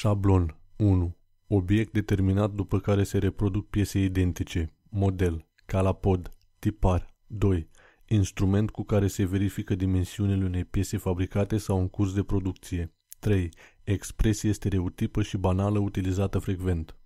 Șablon 1. Obiect determinat după care se reproduc piese identice, model, calapod, tipar. 2. Instrument cu care se verifică dimensiunile unei piese fabricate sau în curs de producție. 3. Expresie stereotipă și banală utilizată frecvent.